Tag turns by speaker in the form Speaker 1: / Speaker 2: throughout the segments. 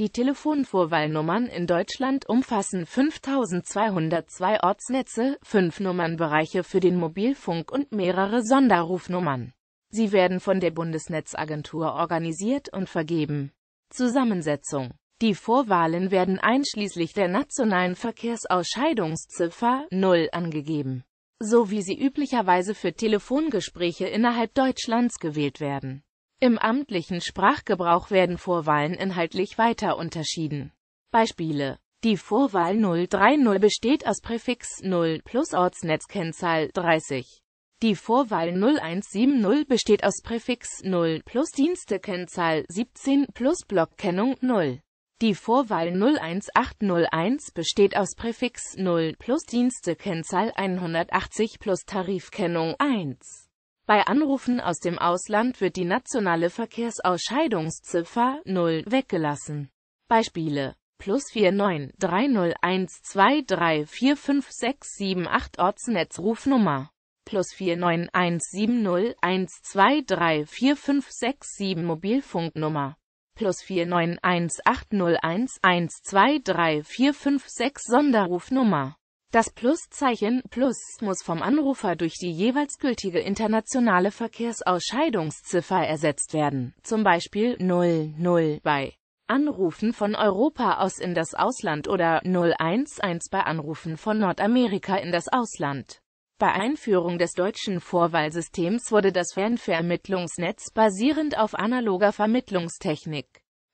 Speaker 1: Die Telefonvorwahlnummern in Deutschland umfassen 5202 Ortsnetze, fünf Nummernbereiche für den Mobilfunk und mehrere Sonderrufnummern. Sie werden von der Bundesnetzagentur organisiert und vergeben. Zusammensetzung Die Vorwahlen werden einschließlich der nationalen Verkehrsausscheidungsziffer 0 angegeben, so wie sie üblicherweise für Telefongespräche innerhalb Deutschlands gewählt werden. Im amtlichen Sprachgebrauch werden Vorwahlen inhaltlich weiter unterschieden. Beispiele Die Vorwahl 030 besteht aus Präfix 0 plus Ortsnetzkennzahl 30. Die Vorwahl 0170 besteht aus Präfix 0 plus Dienstekennzahl 17 plus Blockkennung 0. Die Vorwahl 01801 besteht aus Präfix 0 plus Dienstekennzahl 180 plus Tarifkennung 1. Bei Anrufen aus dem Ausland wird die nationale Verkehrsausscheidungsziffer 0 weggelassen. Beispiele plus 4930123455678 Ortsnetz Rufnummer plus 49170123456 Mobilfunknummer plus 4918011234556 Sonderrufnummer das Pluszeichen Plus muss vom Anrufer durch die jeweils gültige internationale Verkehrsausscheidungsziffer ersetzt werden, zum Beispiel 00 bei Anrufen von Europa aus in das Ausland oder 011 bei Anrufen von Nordamerika in das Ausland. Bei Einführung des deutschen Vorwahlsystems wurde das Fernvermittlungsnetz basierend auf analoger Vermittlungstechnik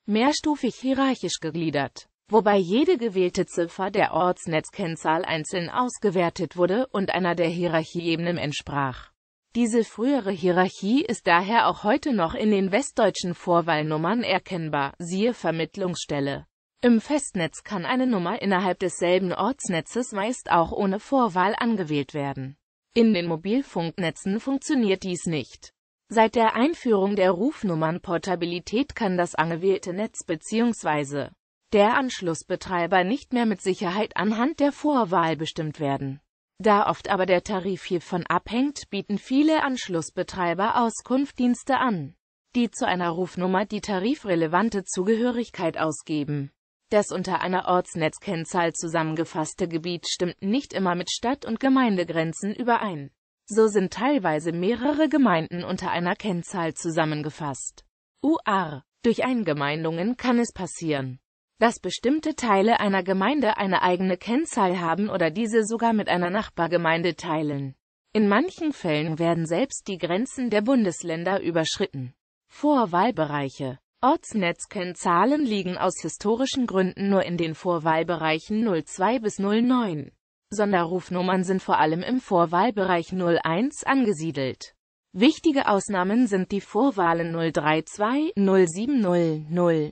Speaker 1: mehrstufig hierarchisch gegliedert wobei jede gewählte Ziffer der Ortsnetzkennzahl einzeln ausgewertet wurde und einer der Hierarchieebenen entsprach. Diese frühere Hierarchie ist daher auch heute noch in den westdeutschen Vorwahlnummern erkennbar, siehe Vermittlungsstelle. Im Festnetz kann eine Nummer innerhalb desselben Ortsnetzes meist auch ohne Vorwahl angewählt werden. In den Mobilfunknetzen funktioniert dies nicht. Seit der Einführung der Rufnummernportabilität kann das angewählte Netz bzw der Anschlussbetreiber nicht mehr mit Sicherheit anhand der Vorwahl bestimmt werden. Da oft aber der Tarif hiervon abhängt, bieten viele Anschlussbetreiber Auskunftdienste an, die zu einer Rufnummer die tarifrelevante Zugehörigkeit ausgeben. Das unter einer Ortsnetzkennzahl zusammengefasste Gebiet stimmt nicht immer mit Stadt- und Gemeindegrenzen überein. So sind teilweise mehrere Gemeinden unter einer Kennzahl zusammengefasst. UR. Durch Eingemeindungen kann es passieren, dass bestimmte Teile einer Gemeinde eine eigene Kennzahl haben oder diese sogar mit einer Nachbargemeinde teilen. In manchen Fällen werden selbst die Grenzen der Bundesländer überschritten. Vorwahlbereiche Ortsnetzkennzahlen liegen aus historischen Gründen nur in den Vorwahlbereichen 02 bis 09. Sonderrufnummern sind vor allem im Vorwahlbereich 01 angesiedelt. Wichtige Ausnahmen sind die Vorwahlen 032, 070,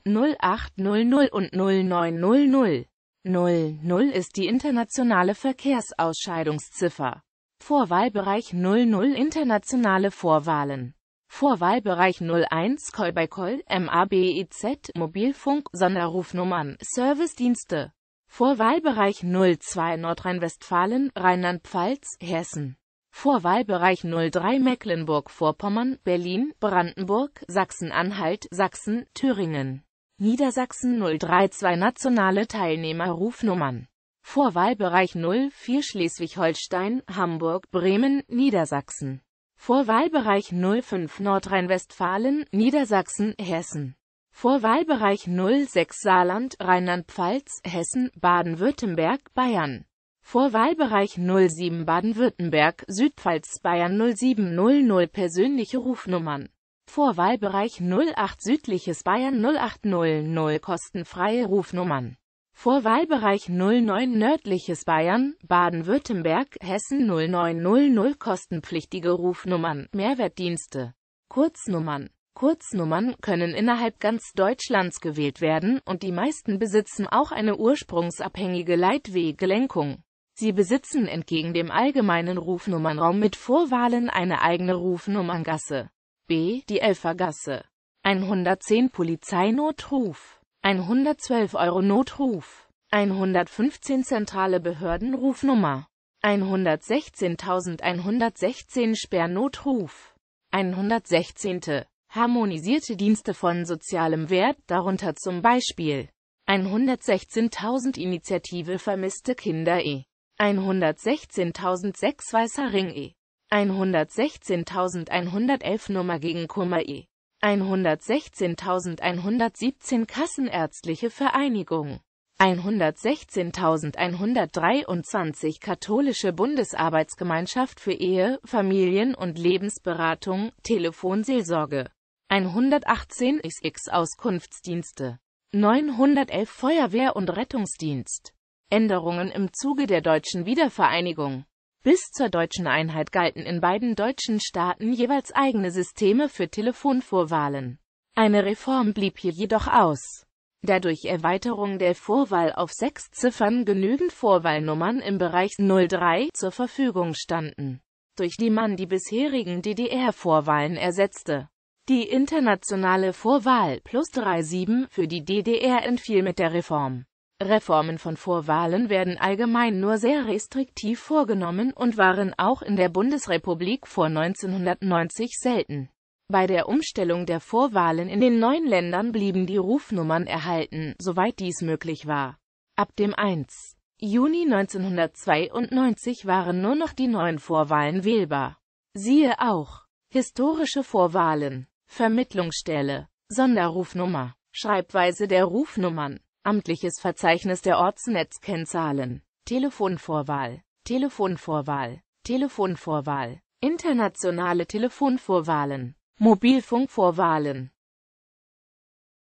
Speaker 1: 008, 00 und 0900. 00 ist die internationale Verkehrsausscheidungsziffer. Vorwahlbereich 00 Internationale Vorwahlen. Vorwahlbereich 01 by Kolbeikoll, MABEZ, Mobilfunk, Sonderrufnummern, Servicedienste. Vorwahlbereich 02 Nordrhein-Westfalen, Rheinland-Pfalz, Hessen. Vorwahlbereich 03 Mecklenburg-Vorpommern, Berlin, Brandenburg, Sachsen-Anhalt, Sachsen, Thüringen, Niedersachsen 032 Nationale Teilnehmerrufnummern Vorwahlbereich 04 Schleswig-Holstein, Hamburg, Bremen, Niedersachsen Vorwahlbereich 05 Nordrhein-Westfalen, Niedersachsen, Hessen Vorwahlbereich 06 Saarland, Rheinland-Pfalz, Hessen, Baden-Württemberg, Bayern Vorwahlbereich 07 Baden-Württemberg, Südpfalz, Bayern 0700 Persönliche Rufnummern Vorwahlbereich 08 Südliches Bayern 0800 Kostenfreie Rufnummern Vorwahlbereich 09 Nördliches Bayern, Baden-Württemberg, Hessen 0900 Kostenpflichtige Rufnummern, Mehrwertdienste Kurznummern Kurznummern können innerhalb ganz Deutschlands gewählt werden und die meisten besitzen auch eine ursprungsabhängige Leitwegelenkung. Sie besitzen entgegen dem allgemeinen Rufnummernraum mit Vorwahlen eine eigene Rufnummerngasse. B. Die Elfergasse. 110 Polizeinotruf. 112 Euro Notruf. 115 Zentrale Behördenrufnummer. 116.116 Sperrnotruf. 116. Harmonisierte Dienste von sozialem Wert, darunter zum Beispiel 116.000 Initiative Vermisste Kinder e. 116.006 Weißer Ring E. 116.111 Nummer gegen Kummer E. 116.117 Kassenärztliche Vereinigung. 116.123 Katholische Bundesarbeitsgemeinschaft für Ehe, Familien- und Lebensberatung, Telefonseelsorge. 118 XX Auskunftsdienste. 911 Feuerwehr und Rettungsdienst. Änderungen im Zuge der deutschen Wiedervereinigung Bis zur deutschen Einheit galten in beiden deutschen Staaten jeweils eigene Systeme für Telefonvorwahlen. Eine Reform blieb hier jedoch aus. Da durch Erweiterung der Vorwahl auf sechs Ziffern genügend Vorwahlnummern im Bereich 03 zur Verfügung standen, durch die man die bisherigen DDR-Vorwahlen ersetzte. Die internationale Vorwahl plus 37 für die DDR entfiel mit der Reform. Reformen von Vorwahlen werden allgemein nur sehr restriktiv vorgenommen und waren auch in der Bundesrepublik vor 1990 selten. Bei der Umstellung der Vorwahlen in den neuen Ländern blieben die Rufnummern erhalten, soweit dies möglich war. Ab dem 1. Juni 1992 waren nur noch die neuen Vorwahlen wählbar. Siehe auch Historische Vorwahlen Vermittlungsstelle Sonderrufnummer Schreibweise der Rufnummern Amtliches Verzeichnis der Ortsnetzkennzahlen. Telefonvorwahl. Telefonvorwahl. Telefonvorwahl. Internationale Telefonvorwahlen. Mobilfunkvorwahlen.